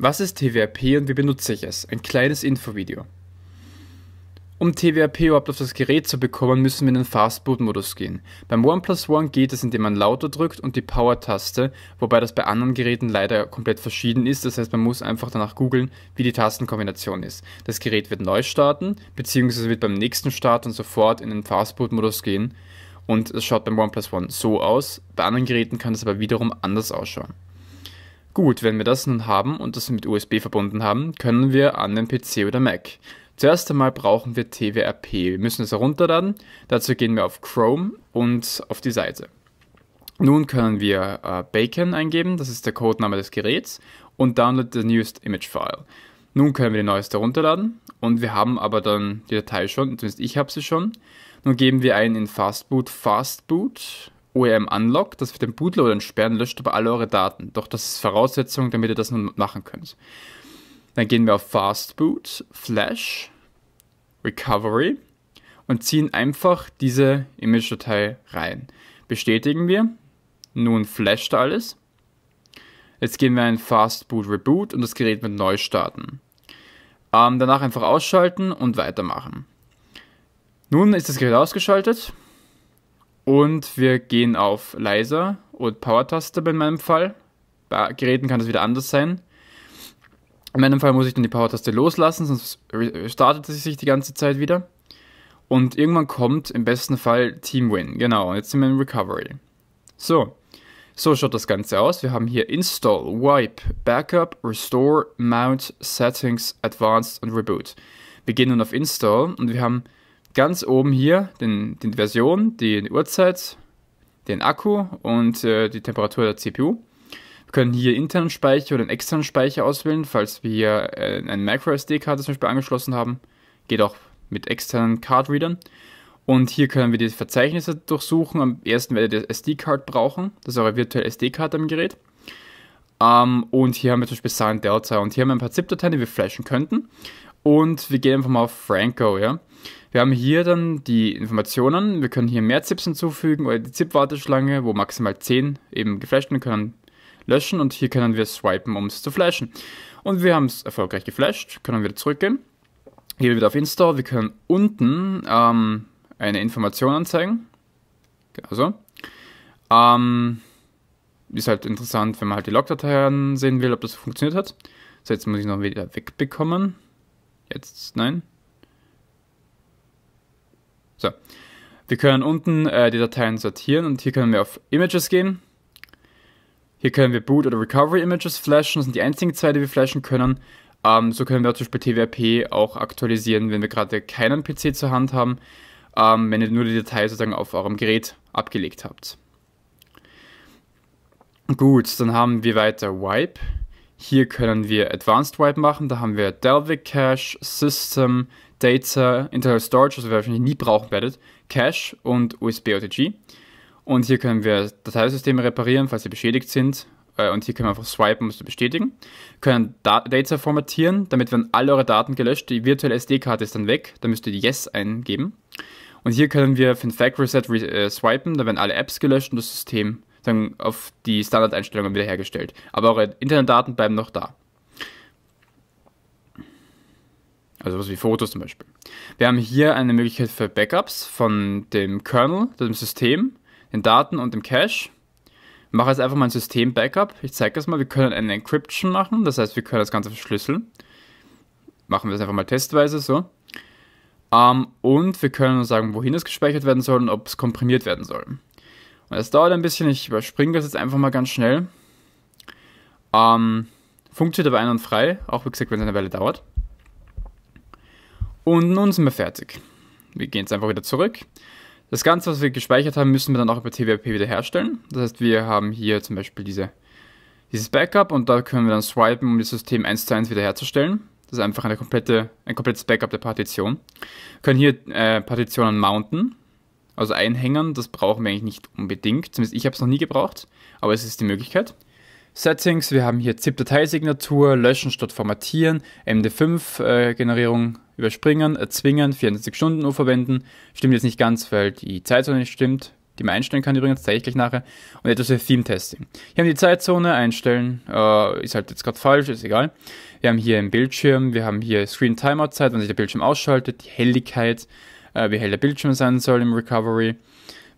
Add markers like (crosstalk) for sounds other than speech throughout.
Was ist TWRP und wie benutze ich es? Ein kleines Infovideo. Um TWRP überhaupt auf das Gerät zu bekommen, müssen wir in den Fastboot-Modus gehen. Beim OnePlus One geht es, indem man lauter drückt und die Power-Taste, wobei das bei anderen Geräten leider komplett verschieden ist, das heißt man muss einfach danach googeln, wie die Tastenkombination ist. Das Gerät wird neu starten, beziehungsweise wird beim nächsten Start und sofort in den Fastboot-Modus gehen und es schaut beim OnePlus One so aus, bei anderen Geräten kann es aber wiederum anders ausschauen. Gut, wenn wir das nun haben und das mit USB verbunden haben, können wir an den PC oder Mac. Zuerst einmal brauchen wir TWRP. Wir müssen es herunterladen. Dazu gehen wir auf Chrome und auf die Seite. Nun können wir äh, Bacon eingeben, das ist der Codename des Geräts, und download the newest image file. Nun können wir die neueste herunterladen und wir haben aber dann die Datei schon, zumindest ich habe sie schon. Nun geben wir ein in Fastboot Fastboot OEM Unlock, das für den Bootloader entsperren, löscht aber alle eure Daten. Doch das ist Voraussetzung, damit ihr das nun machen könnt. Dann gehen wir auf Fastboot, Flash, Recovery und ziehen einfach diese Image-Datei rein. Bestätigen wir. Nun flasht alles. Jetzt gehen wir in Fastboot Reboot und das Gerät mit neu starten. Ähm, danach einfach ausschalten und weitermachen. Nun ist das Gerät ausgeschaltet. Und wir gehen auf leiser und Power-Taste bei meinem Fall. Bei Geräten kann das wieder anders sein. In meinem Fall muss ich dann die Power-Taste loslassen, sonst startet es sich die ganze Zeit wieder. Und irgendwann kommt im besten Fall Team Win. Genau, jetzt sind wir in Recovery. So, so schaut das Ganze aus. Wir haben hier Install, Wipe, Backup, Restore, Mount, Settings, Advanced und Reboot. Wir gehen nun auf Install und wir haben ganz oben hier den, die Version, die Uhrzeit, den Akku und äh, die Temperatur der CPU. Wir können hier internen Speicher oder einen externen Speicher auswählen, falls wir äh, eine Micro SD-Karte zum Beispiel angeschlossen haben. Geht auch mit externen Card-Readern. Und hier können wir die Verzeichnisse durchsuchen. Am ersten werdet ihr SD-Card brauchen. Das ist eure virtuelle SD-Karte am Gerät. Um, ähm, und hier haben wir zum Beispiel Sign Delta und hier haben wir ein paar ZIP-Dateien, die wir flashen könnten. Und wir gehen einfach mal auf Franco, ja. Wir haben hier dann die Informationen. Wir können hier mehr ZIPs hinzufügen oder die ZIP-Warteschlange, wo maximal 10 eben geflasht werden können, löschen. Und hier können wir swipen, um es zu flashen. Und wir haben es erfolgreich geflasht, können wieder zurückgehen. Hier wieder auf Install. Wir können unten ähm, eine Information anzeigen. Also. Ähm, ist halt interessant, wenn man halt die Logdateien sehen will, ob das funktioniert hat. So, jetzt muss ich noch wieder wegbekommen. Jetzt? Nein? So. Wir können unten äh, die Dateien sortieren und hier können wir auf Images gehen. Hier können wir Boot- oder Recovery-Images flashen. Das sind die einzigen zwei, die wir flashen können. Ähm, so können wir auch zum Beispiel TWRP auch aktualisieren, wenn wir gerade keinen PC zur Hand haben, ähm, wenn ihr nur die Datei sozusagen auf eurem Gerät abgelegt habt. Gut, dann haben wir weiter Wipe. Hier können wir Advanced Wipe machen. Da haben wir Delvic Cache, System, Data, Internal Storage, was ihr wahrscheinlich nie brauchen werdet, Cache und USB OTG. Und hier können wir Dateisysteme reparieren, falls sie beschädigt sind. Äh, und hier können wir einfach swipen, um es zu bestätigen. Können Data formatieren, damit werden alle eure Daten gelöscht. Die virtuelle SD-Karte ist dann weg, da müsst ihr Yes eingeben. Und hier können wir für ein Fact Reset re äh, swipen, da werden alle Apps gelöscht und das System dann auf die Standardeinstellungen wiederhergestellt. Aber eure internen Daten bleiben noch da. Also was wie Fotos zum Beispiel. Wir haben hier eine Möglichkeit für Backups von dem Kernel, dem System, den Daten und dem Cache. Ich mache jetzt einfach mal ein System-Backup. Ich zeige das mal. Wir können eine Encryption machen, das heißt, wir können das Ganze verschlüsseln. Machen wir das einfach mal testweise so. Ähm, und wir können sagen, wohin es gespeichert werden soll und ob es komprimiert werden soll. Und das dauert ein bisschen, ich überspringe das jetzt einfach mal ganz schnell. Ähm, funktioniert aber ein und frei, auch wie gesagt, wenn es eine Weile dauert. Und nun sind wir fertig. Wir gehen jetzt einfach wieder zurück. Das Ganze, was wir gespeichert haben, müssen wir dann auch über TWRP wiederherstellen. Das heißt, wir haben hier zum Beispiel diese, dieses Backup und da können wir dann swipen, um das System 1 zu 1 wiederherzustellen. Das ist einfach eine komplette, ein komplettes Backup der Partition. Wir können hier äh, Partitionen mounten. Also einhängen, das brauchen wir eigentlich nicht unbedingt. Zumindest ich habe es noch nie gebraucht, aber es ist die Möglichkeit. Settings, wir haben hier ZIP-Dateisignatur, löschen statt formatieren, MD5-Generierung äh, überspringen, erzwingen, 24 Stunden Uhr verwenden. Stimmt jetzt nicht ganz, weil die Zeitzone nicht stimmt, die man einstellen kann übrigens, zeige ich gleich nachher. Und etwas für Theme-Testing. Hier haben wir die Zeitzone, einstellen, äh, ist halt jetzt gerade falsch, ist egal. Wir haben hier einen Bildschirm, wir haben hier Screen Timeout Zeit, wenn sich der Bildschirm ausschaltet, die Helligkeit, äh, wie hell der Bildschirm sein soll im Recovery.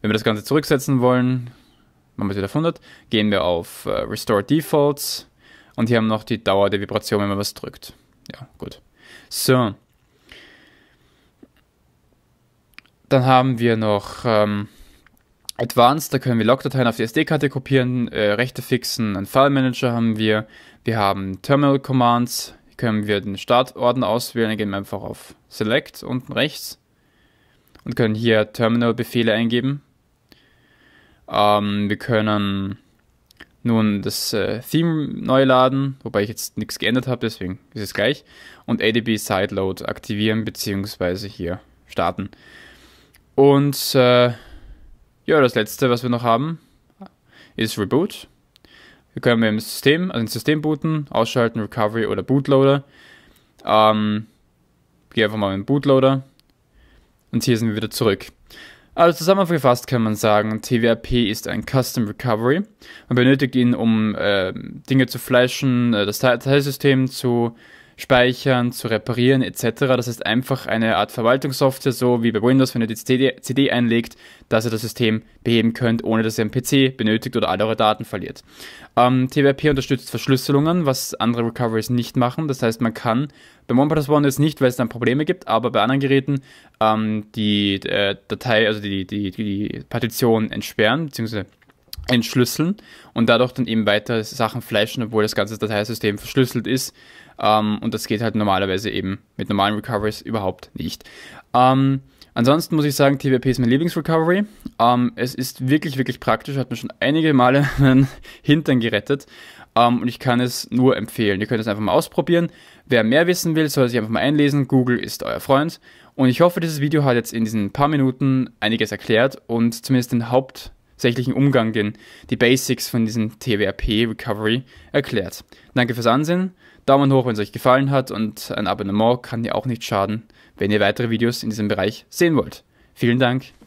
Wenn wir das Ganze zurücksetzen wollen, machen wir es wieder auf 100, gehen wir auf äh, Restore Defaults und hier haben wir noch die Dauer der Vibration, wenn man was drückt. Ja, gut. So. Dann haben wir noch ähm, Advanced, da können wir Logdateien auf die SD-Karte kopieren, äh, Rechte fixen, einen File-Manager haben wir, wir haben Terminal-Commands, können wir den Startorden auswählen, dann gehen wir einfach auf Select unten rechts und können hier Terminal-Befehle eingeben. Ähm, wir können nun das äh, Theme neu laden, wobei ich jetzt nichts geändert habe, deswegen ist es gleich. Und ADB Sideload aktivieren bzw. hier starten. Und äh, ja, das letzte, was wir noch haben, ist Reboot. Wir können im System, also ins System booten, ausschalten, Recovery oder Bootloader. Ähm, gehe einfach mal in den Bootloader. Und hier sind wir wieder zurück. Also zusammengefasst kann man sagen, TWRP ist ein Custom Recovery. Man benötigt ihn, um äh, Dinge zu flashen, äh, das Teilsystem zu speichern, zu reparieren etc. Das ist einfach eine Art Verwaltungssoftware, so wie bei Windows, wenn ihr die CD, CD einlegt, dass ihr das System beheben könnt, ohne dass ihr einen PC benötigt oder alle eure Daten verliert. Ähm, TWRP unterstützt Verschlüsselungen, was andere Recoveries nicht machen. Das heißt, man kann beim OnePlus One jetzt nicht, weil es dann Probleme gibt, aber bei anderen Geräten ähm, die äh, Datei, also die, die, die Partition entsperren, beziehungsweise entschlüsseln und dadurch dann eben weiter Sachen flashen, obwohl das ganze Dateisystem verschlüsselt ist. Ähm, und das geht halt normalerweise eben mit normalen Recoveries überhaupt nicht. Ähm, ansonsten muss ich sagen, TWP ist mein Lieblingsrecovery. Ähm, es ist wirklich, wirklich praktisch, hat mir schon einige Male (laughs) meinen Hintern gerettet. Ähm, und ich kann es nur empfehlen. Ihr könnt es einfach mal ausprobieren. Wer mehr wissen will, soll sich einfach mal einlesen. Google ist euer Freund. Und ich hoffe, dieses Video hat jetzt in diesen paar Minuten einiges erklärt und zumindest den Haupt tatsächlichen Umgang, den die Basics von diesem TWRP Recovery erklärt. Danke fürs Ansehen, Daumen hoch, wenn es euch gefallen hat und ein Abonnement kann dir auch nicht schaden, wenn ihr weitere Videos in diesem Bereich sehen wollt. Vielen Dank.